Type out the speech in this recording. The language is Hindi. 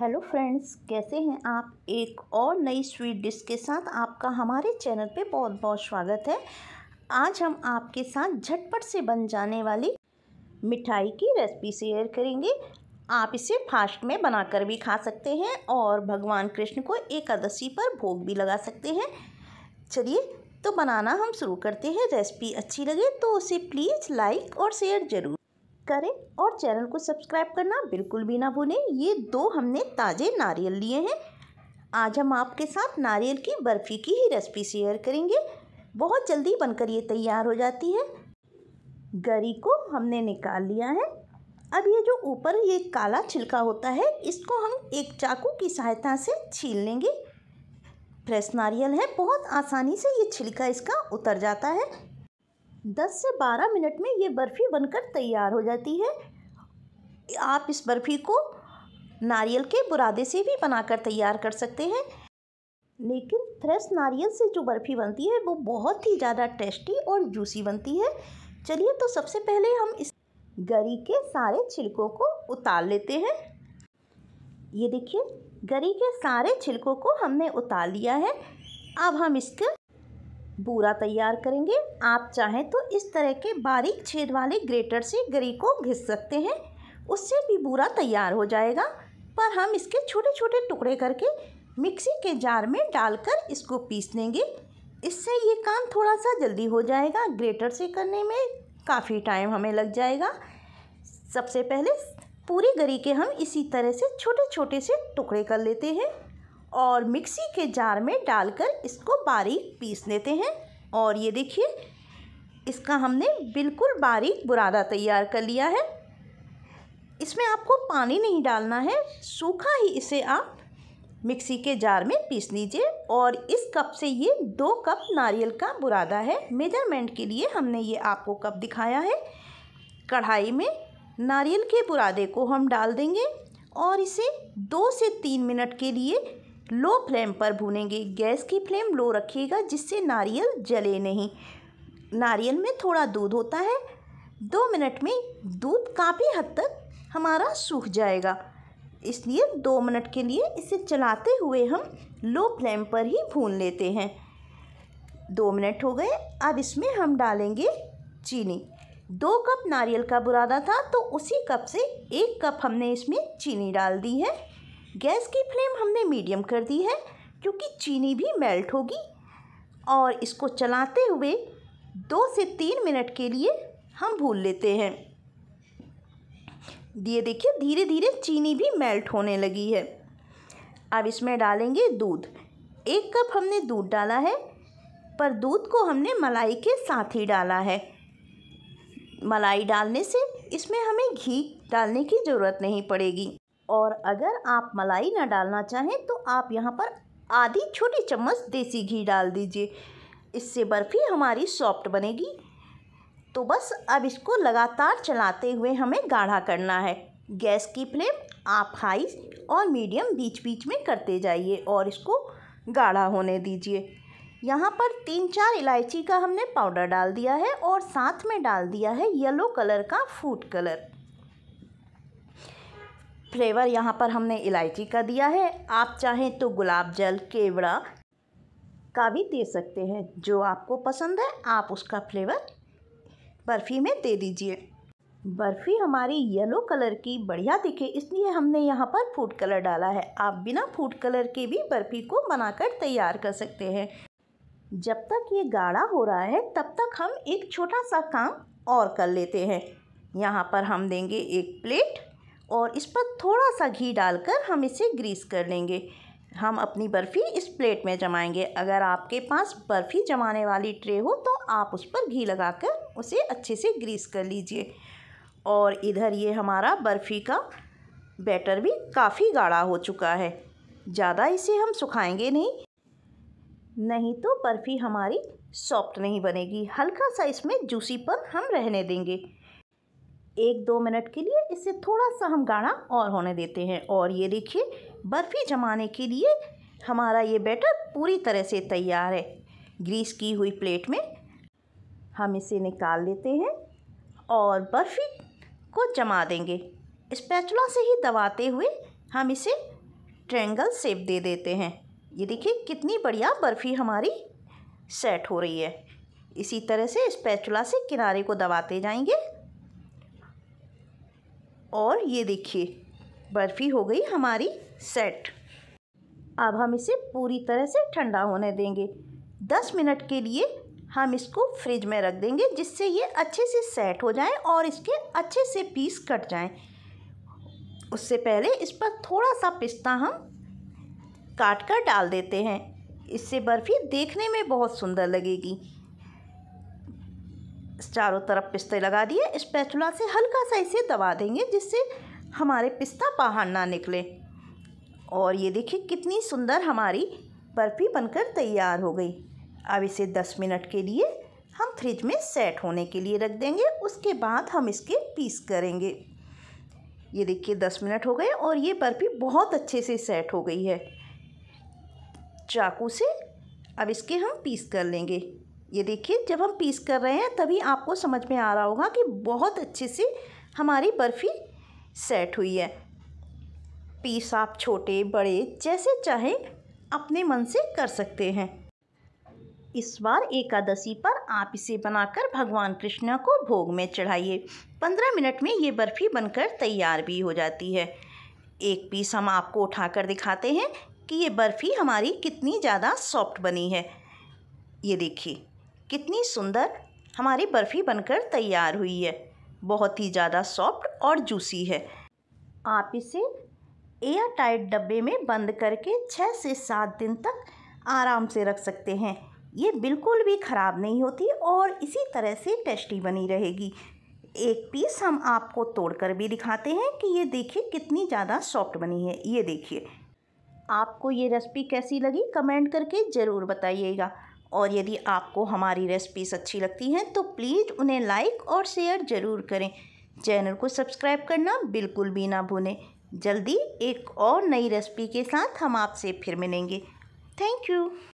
हेलो फ्रेंड्स कैसे हैं आप एक और नई स्वीट डिश के साथ आपका हमारे चैनल पे बहुत बहुत स्वागत है आज हम आपके साथ झटपट से बन जाने वाली मिठाई की रेसिपी शेयर करेंगे आप इसे फास्ट में बनाकर भी खा सकते हैं और भगवान कृष्ण को एकादशी पर भोग भी लगा सकते हैं चलिए तो बनाना हम शुरू करते हैं रेसिपी अच्छी लगे तो उसे प्लीज़ लाइक और शेयर ज़रूर करें और चैनल को सब्सक्राइब करना बिल्कुल भी ना भूलें ये दो हमने ताज़े नारियल लिए हैं आज हम आपके साथ नारियल की बर्फ़ी की ही रेसिपी शेयर करेंगे बहुत जल्दी बनकर ये तैयार हो जाती है गरी को हमने निकाल लिया है अब ये जो ऊपर ये काला छिलका होता है इसको हम एक चाकू की सहायता से छील लेंगे फ्रेश नारियल है बहुत आसानी से ये छिलका इसका उतर जाता है दस से बारह मिनट में ये बर्फ़ी बनकर तैयार हो जाती है आप इस बर्फ़ी को नारियल के बुरादे से भी बनाकर तैयार कर सकते हैं लेकिन फ्रेश नारियल से जो बर्फ़ी बनती है वो बहुत ही ज़्यादा टेस्टी और जूसी बनती है चलिए तो सबसे पहले हम इस गरी के सारे छिलकों को उतार लेते हैं ये देखिए गरी के सारे छिलकों को हमने उतार लिया है अब हम इसके बूरा तैयार करेंगे आप चाहें तो इस तरह के बारीक छेद वाले ग्रेटर से गरी को घिस सकते हैं उससे भी बूरा तैयार हो जाएगा पर हम इसके छोटे छोटे टुकड़े करके मिक्सी के जार में डालकर इसको पीस लेंगे इससे ये काम थोड़ा सा जल्दी हो जाएगा ग्रेटर से करने में काफ़ी टाइम हमें लग जाएगा सबसे पहले पूरी गरी के हम इसी तरह से छोटे छोटे से टुकड़े कर लेते हैं और मिक्सी के जार में डालकर इसको बारीक पीस लेते हैं और ये देखिए इसका हमने बिल्कुल बारीक बुरादा तैयार कर लिया है इसमें आपको पानी नहीं डालना है सूखा ही इसे आप मिक्सी के जार में पीस लीजिए और इस कप से ये दो कप नारियल का बुरादा है मेजरमेंट के लिए हमने ये आपको कप दिखाया है कढ़ाई में नारियल के बुरादे को हम डाल देंगे और इसे दो से तीन मिनट के लिए लो फ्लेम पर भूनेंगे गैस की फ्लेम लो रखिएगा जिससे नारियल जले नहीं नारियल में थोड़ा दूध होता है दो मिनट में दूध काफ़ी हद तक हमारा सूख जाएगा इसलिए दो मिनट के लिए इसे चलाते हुए हम लो फ्लेम पर ही भून लेते हैं दो मिनट हो गए अब इसमें हम डालेंगे चीनी दो कप नारियल का बुरादा था तो उसी कप से एक कप हमने इसमें चीनी डाल दी है गैस की फ्लेम हमने मीडियम कर दी है क्योंकि चीनी भी मेल्ट होगी और इसको चलाते हुए दो से तीन मिनट के लिए हम भून लेते हैं ये देखिए धीरे धीरे चीनी भी मेल्ट होने लगी है अब इसमें डालेंगे दूध एक कप हमने दूध डाला है पर दूध को हमने मलाई के साथ ही डाला है मलाई डालने से इसमें हमें घी डालने की ज़रूरत नहीं पड़ेगी और अगर आप मलाई ना डालना चाहें तो आप यहाँ पर आधी छोटी चम्मच देसी घी डाल दीजिए इससे बर्फ़ी हमारी सॉफ्ट बनेगी तो बस अब इसको लगातार चलाते हुए हमें गाढ़ा करना है गैस की फ्लेम आप हाई और मीडियम बीच बीच में करते जाइए और इसको गाढ़ा होने दीजिए यहाँ पर तीन चार इलायची का हमने पाउडर डाल दिया है और साथ में डाल दिया है येलो कलर का फूड कलर फ्लेवर यहाँ पर हमने इलायची का दिया है आप चाहें तो गुलाब जल केवड़ा का भी दे सकते हैं जो आपको पसंद है आप उसका फ्लेवर बर्फ़ी में दे दीजिए बर्फ़ी हमारी येलो कलर की बढ़िया दिखे इसलिए हमने यहाँ पर फूड कलर डाला है आप बिना फूड कलर के भी बर्फ़ी को बनाकर तैयार कर सकते हैं जब तक ये गाढ़ा हो रहा है तब तक हम एक छोटा सा काम और कर लेते हैं यहाँ पर हम देंगे एक प्लेट और इस पर थोड़ा सा घी डालकर हम इसे ग्रीस कर लेंगे हम अपनी बर्फ़ी इस प्लेट में जमाएंगे अगर आपके पास बर्फ़ी जमाने वाली ट्रे हो तो आप उस पर घी लगाकर उसे अच्छे से ग्रीस कर लीजिए और इधर ये हमारा बर्फ़ी का बैटर भी काफ़ी गाढ़ा हो चुका है ज़्यादा इसे हम सुखाएंगे नहीं नहीं तो बर्फ़ी हमारी सॉफ्ट नहीं बनेगी हल्का सा इसमें जूसीपन हम रहने देंगे एक दो मिनट के लिए इसे थोड़ा सा हम गाढ़ा और होने देते हैं और ये देखिए बर्फ़ी जमाने के लिए हमारा ये बैटर पूरी तरह से तैयार है ग्रीस की हुई प्लेट में हम इसे निकाल लेते हैं और बर्फ़ी को जमा देंगे स्पैचुला से ही दबाते हुए हम इसे ट्रेंगल सेप दे देते हैं ये देखिए कितनी बढ़िया बर्फ़ी हमारी सेट हो रही है इसी तरह से स्पैचुला से किनारे को दबाते जाएंगे और ये देखिए बर्फ़ी हो गई हमारी सेट अब हम इसे पूरी तरह से ठंडा होने देंगे दस मिनट के लिए हम इसको फ्रिज में रख देंगे जिससे ये अच्छे से सेट हो जाए और इसके अच्छे से पीस कट जाएं। उससे पहले इस पर थोड़ा सा पिस्ता हम काट कर डाल देते हैं इससे बर्फ़ी देखने में बहुत सुंदर लगेगी चारों तरफ पिस्ते लगा दिए स्पैचुला से हल्का सा इसे दबा देंगे जिससे हमारे पिस्ता बाहर ना निकले और ये देखिए कितनी सुंदर हमारी बर्फ़ी बनकर तैयार हो गई अब इसे दस मिनट के लिए हम फ्रिज में सेट होने के लिए रख देंगे उसके बाद हम इसके पीस करेंगे ये देखिए दस मिनट हो गए और ये बर्फ़ी बहुत अच्छे से सेट हो गई है चाकू से अब इसके हम पीस कर लेंगे ये देखिए जब हम पीस कर रहे हैं तभी आपको समझ में आ रहा होगा कि बहुत अच्छे से हमारी बर्फ़ी सेट हुई है पीस आप छोटे बड़े जैसे चाहे अपने मन से कर सकते हैं इस बार एकादशी पर आप इसे बनाकर भगवान कृष्णा को भोग में चढ़ाइए पंद्रह मिनट में ये बर्फ़ी बनकर तैयार भी हो जाती है एक पीस हम आपको उठाकर दिखाते हैं कि ये बर्फ़ी हमारी कितनी ज़्यादा सॉफ्ट बनी है ये देखिए कितनी सुंदर हमारी बर्फ़ी बनकर तैयार हुई है बहुत ही ज़्यादा सॉफ्ट और जूसी है आप इसे एयर टाइट डब्बे में बंद करके छः से सात दिन तक आराम से रख सकते हैं ये बिल्कुल भी ख़राब नहीं होती और इसी तरह से टेस्टी बनी रहेगी एक पीस हम आपको तोड़कर भी दिखाते हैं कि ये देखिए कितनी ज़्यादा सॉफ्ट बनी है ये देखिए आपको ये रेसिपी कैसी लगी कमेंट करके ज़रूर बताइएगा और यदि आपको हमारी रेसिपीज़ अच्छी लगती हैं तो प्लीज़ उन्हें लाइक और शेयर ज़रूर करें चैनल को सब्सक्राइब करना बिल्कुल भी ना भूलें जल्दी एक और नई रेसिपी के साथ हम आपसे फिर मिलेंगे थैंक यू